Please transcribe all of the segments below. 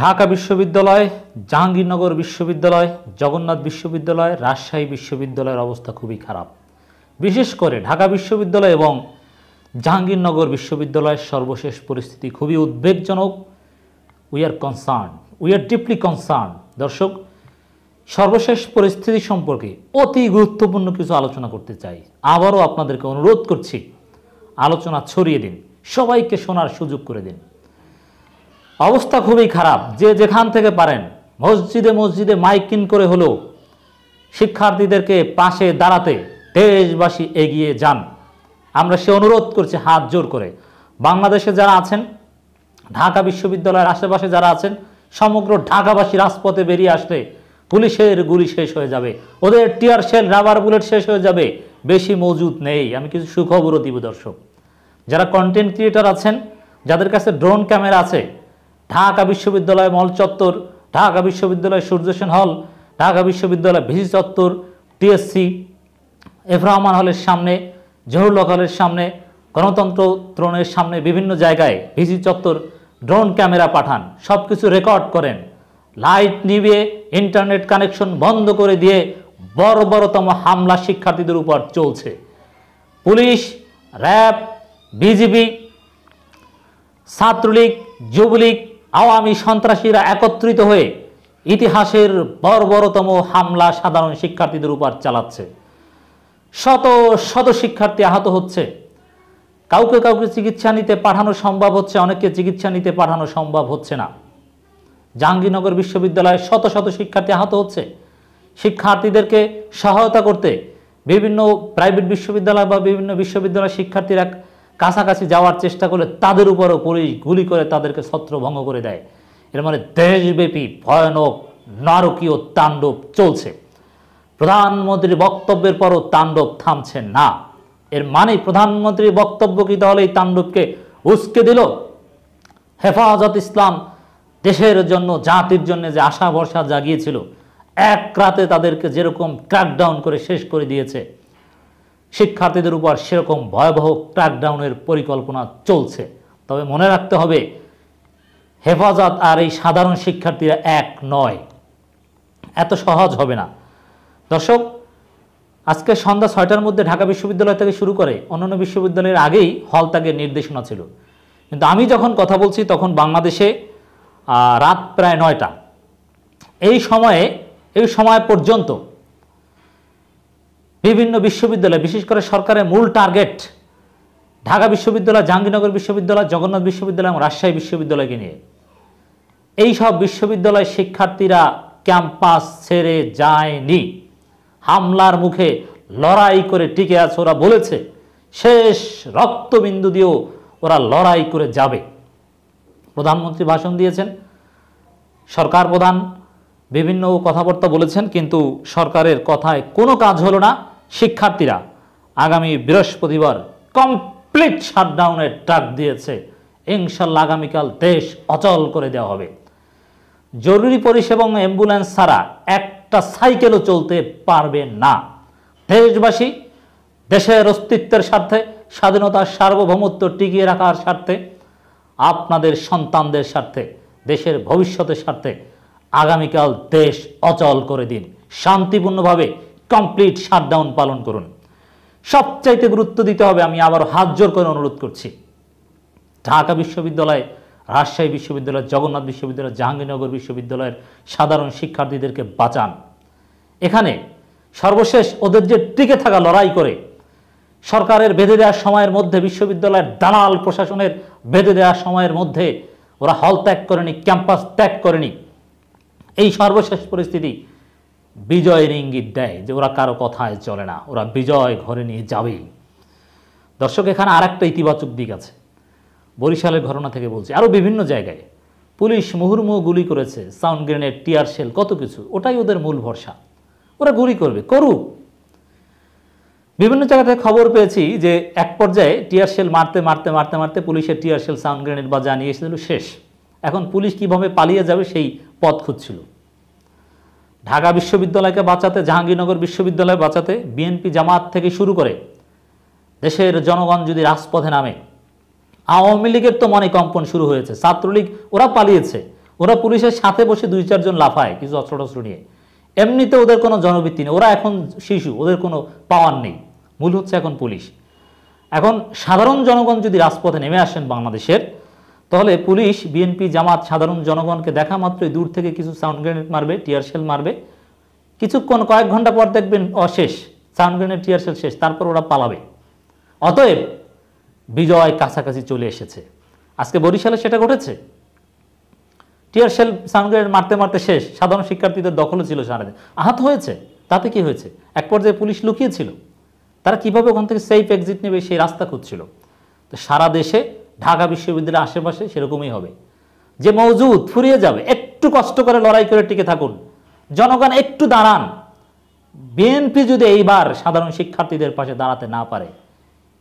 ঢাকা বিশ্ববিদ্যালয় জাহাঙ্গীরনগর বিশ্ববিদ্যালয় জগন্নাথ বিশ্ববিদ্যালয় রাজশাহী বিশ্ববিদ্যালয়ের অবস্থা খুবই খারাপ বিশেষ করে ঢাকা বিশ্ববিদ্যালয় এবং জাহাঙ্গীরনগর বিশ্ববিদ্যালয়ের সর্বশেষ পরিস্থিতি খুবই উদ্বেগজনক we are concern we are deeply concern দর্শক সর্বশেষ পরিস্থিতি সম্পর্কে অতি গুরুত্বপূর্ণ কিছু আলোচনা করতে চাই আবারও আপনাদেরকে অনুরোধ করছি আলোচনা ছড়িয়ে দিন সবাইকে শোনার সুযোগ করে দিন অবস্থা খুবই খারাপ যে যেখান থেকে পারেন মসজিদে মসজিদে মাইকিন করে হলেও শিক্ষার্থীদেরকে পাশে দাঁড়াতে দেশবাসী এগিয়ে যান আমরা সে অনুরোধ করছি হাত জোর করে বাংলাদেশে যারা আছেন ঢাকা বিশ্ববিদ্যালয়ের আশেপাশে যারা আছেন সমগ্র ঢাকাবাসী রাজপথে বেরিয়ে আসলে পুলিশের গুলি শেষ হয়ে যাবে ওদের টিয়ার শেল রাবার বুলেট শেষ হয়ে যাবে বেশি মজুদ নেই আমি কিছু সুখবরও দিব দর্শক যারা কন্টেন্ট ক্রিয়েটার আছেন যাদের কাছে ড্রোন ক্যামেরা আছে ঢাকা বিশ্ববিদ্যালয় মল চত্বর ঢাকা বিশ্ববিদ্যালয় সূর্যসেন হল ঢাকা বিশ্ববিদ্যালয় ভিসি চত্বর টিএসসি এফ রহমান হলের সামনে জহুরলক হলের সামনে গণতন্ত্র ত্রণের সামনে বিভিন্ন জায়গায় ভিসি চত্বর ড্রোন ক্যামেরা পাঠান সব কিছু রেকর্ড করেন লাইট নিবে ইন্টারনেট কানেকশন বন্ধ করে দিয়ে বড় বড়তম হামলা শিক্ষার্থীদের উপর চলছে police RAB BGB Chhatra League Jubo League Awami সন্ত্রাসীরা একত্রিত হয়ে ইতিহাসের বর্বরতম হামলা সাধারণ শিক্ষার্থীদের উপর চালাচ্ছে শত শত শিক্ষার্থী আহত হচ্ছে কাউকে কাউকে চিকিৎসা নিতে পাঠানো সম্ভব হচ্ছে অনেককে চিকিৎসা নিতে পাঠানো সম্ভব হচ্ছে না জাহাঙ্গীরনগর বিশ্ববিদ্যালয়ে শত শত শিক্ষার্থী আহত হচ্ছে শিক্ষার্থীদেরকে সহায়তা করতে বিভিন্ন প্রাইভেট বিশ্ববিদ্যালয় বা বিভিন্ন বিশ্ববিদ্যালয় শিক্ষার্থীরা কাছাকাছি যাওয়ার চেষ্টা করলে তাদের উপরও পুলিশ গুলি করে তাদেরকে ছত্রভঙ্গ করে দেয় এর মানে দেশব্যাপী ভয়ানক নারকীয় তাণ্ডব চলছে প্রধানমন্ত্রীর বক্তব্যের পরও তাণ্ডব থামছে না এর মানে প্রধানমন্ত্রীর বক্তব্য কি তাহলে এই তাণ্ডবকে উস্কে দিল হেফাজত ইসলাম দেশের জন্য জাতির জন্য যে আশা ভরসা জাগিয়েছিল এক রাতে তাদেরকে যেরকম ক্র্যাকডাউন করে শেষ করে দিয়েছে শিক্ষার্থীদের উপর সেরকম ভয়াবহ ক্র্যাকডাউনের পরিকল্পনা চলছে তবে মনে রাখতে হবে হেফাজত আর এই সাধারণ শিক্ষার্থীরা এক নয় এত সহজ হবে না দর্শক আজকে সন্ধ্যা ছয়টার মধ্যে ঢাকা বিশ্ববিদ্যালয় থেকে শুরু করে অন্যান্য বিশ্ববিদ্যালয়ের আগেই হল তাকে নির্দেশনা ছিল কিন্তু আমি যখন কথা বলছি তখন বাংলাদেশে রাত প্রায় নয়টা এই সময়ে এই সময় পর্যন্ত বিভিন্ন বিশ্ববিদ্যালয় বিশেষ করে সরকারের মূল টার্গেট ঢাকা বিশ্ববিদ্যালয় জাহাঙ্গীরনগর বিশ্ববিদ্যালয় জগন্নাথ বিশ্ববিদ্যালয় এবং রাজশাহী বিশ্ববিদ্যালয়কে নিয়ে এই সব বিশ্ববিদ্যালয় শিক্ষার্থীরা ক্যাম্পাস ছেড়ে যায়নি হামলার মুখে লড়াই করে টিকে আছে ওরা বলেছে শেষ রক্তবিন্দু দিয়েও ওরা লড়াই করে যাবে প্রধানমন্ত্রী ভাষণ দিয়েছেন সরকার প্রধান বিভিন্ন কথাবার্তা বলেছেন কিন্তু সরকারের কথায় কোনো কাজ হলো না শিক্ষার্থীরা আগামী বৃহস্পতিবার কমপ্লিট শাটডাউনের ডাক দিয়েছে ইনশাল্লাহ আগামীকাল দেশ অচল করে দেওয়া হবে জরুরি পরিষেবা এবং অ্যাম্বুলেন্স ছাড়া একটা সাইকেলও চলতে পারবে না দেশবাসী দেশের অস্তিত্বের স্বার্থে স্বাধীনতার সার্বভৌমত্ব টিকিয়ে রাখার স্বার্থে আপনাদের সন্তানদের স্বার্থে দেশের ভবিষ্যতের স্বার্থে আগামীকাল দেশ অচল করে দিন শান্তিপূর্ণভাবে কমপ্লিট শাটডাউন পালন করুন সবচাইতে গুরুত্ব দিতে হবে আমি আবার হাত জোর করে অনুরোধ করছি ঢাকা বিশ্ববিদ্যালয় রাজশাহী বিশ্ববিদ্যালয় জগন্নাথ বিশ্ববিদ্যালয় জাহাঙ্গীরনগর বিশ্ববিদ্যালয়ের সাধারণ শিক্ষার্থীদেরকে বাঁচান এখানে সর্বশেষ ওদের যে টিকে থাকা লড়াই করে সরকারের বেঁধে দেওয়ার সময়ের মধ্যে বিশ্ববিদ্যালয়ের দালাল প্রশাসনের বেঁধে দেওয়ার সময়ের মধ্যে ওরা হল ত্যাগ করেনি ক্যাম্পাস ত্যাগ করেনি এই সর্বশেষ পরিস্থিতি বিজয়ের ইঙ্গিত দেয় যে ওরা কারো কথায় চলে না ওরা বিজয় ঘরে নিয়ে যাবেই দর্শক এখানে আর একটা ইতিবাচক দিক আছে বরিশালের ঘটনা থেকে বলছে আরও বিভিন্ন জায়গায় পুলিশ মুহুর্মুহ গুলি করেছে সাউন্ড গ্রেনেড টিয়ার সেল কত কিছু ওটাই ওদের মূল ভরসা ওরা গুলি করবে করুক বিভিন্ন জায়গাতে খবর পেয়েছি যে এক পর্যায়ে টিয়ার সেল মারতে মারতে মারতে মারতে পুলিশের টিয়ার সেল সাউন্ড গ্রেনেড বা জানিয়ে এসেছিল শেষ এখন পুলিশ কীভাবে পালিয়ে যাবে সেই পথ খুঁজছিল ঢাকা বিশ্ববিদ্যালয়কে বাঁচাতে জাহাঙ্গীরনগর বিশ্ববিদ্যালয় বাঁচাতে বিএনপি জামাত থেকে শুরু করে দেশের জনগণ যদি রাজপথে নামে আওয়ামী লীগের তো মনে কম্পন শুরু হয়েছে ছাত্রলীগ ওরা পালিয়েছে ওরা পুলিশের সাথে বসে দুই চারজন লাফায় কিছু অস্ত্রটস্ত্র নিয়ে এমনিতে ওদের কোনো জনবৃত্তি নেই ওরা এখন শিশু ওদের কোনো পাওয়ার নেই মূল হচ্ছে এখন পুলিশ এখন সাধারণ জনগণ যদি রাজপথে নেমে আসেন বাংলাদেশের তাহলে পুলিশ বিএনপি জামাত সাধারণ জনগণকে দেখা মাত্রই দূর থেকে কিছু সাউন্ড গ্রেনেড মারবে টিয়ার মারবে কিছুক্ষণ কয়েক ঘন্টা পর দেখবেন অশেষ সাউন্ড গ্রেনেড টিয়ার শেষ তারপর ওরা পালাবে অতএব বিজয় কাছাকাছি চলে এসেছে আজকে বরিশালে সেটা ঘটেছে টিয়ার সেল গ্রেনেড মারতে মারতে শেষ সাধারণ শিক্ষার্থীদের দখলও ছিল সারাদিন আহত হয়েছে তাতে কি হয়েছে এক পর্যায়ে পুলিশ লুকিয়েছিল তারা কিভাবে ওখান থেকে সেফ এক্সিট নেবে সেই রাস্তা খুঁজছিল তো সারা দেশে ঢাকা বিশ্ববিদ্যালয়ের আশেপাশে সেরকমই হবে যে মজুদ ফুরিয়ে যাবে একটু কষ্ট করে লড়াই করে টিকে থাকুন জনগণ একটু দাঁড়ান বিএনপি যদি এইবার সাধারণ শিক্ষার্থীদের পাশে দাঁড়াতে না পারে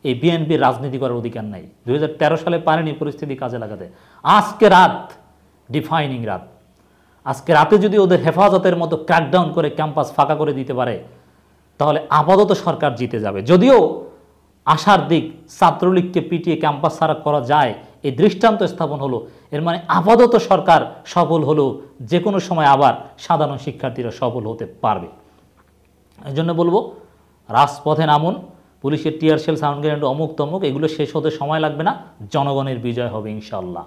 এই বিএনপির রাজনীতি করার অধিকার নাই দু সালে পারেনি পরিস্থিতি কাজে লাগাতে আজকে রাত ডিফাইনিং রাত আজকে রাতে যদি ওদের হেফাজতের মতো ক্র্যাকডাউন করে ক্যাম্পাস ফাঁকা করে দিতে পারে তাহলে আপাতত সরকার জিতে যাবে যদিও আশার দিক ছাত্রলীগকে পিটিয়ে ক্যাম্পাস ছাড়া করা যায় এই দৃষ্টান্ত স্থাপন হলো এর মানে আপাতত সরকার সফল হলেও যে কোনো সময় আবার সাধারণ শিক্ষার্থীরা সফল হতে পারবে এই জন্য বলবো রাজপথে নামুন পুলিশের টিয়ারশেল সাউন্ড গ্রেন্ড অমুক তমুক এগুলো শেষ হতে সময় লাগবে না জনগণের বিজয় হবে ইনশাল্লাহ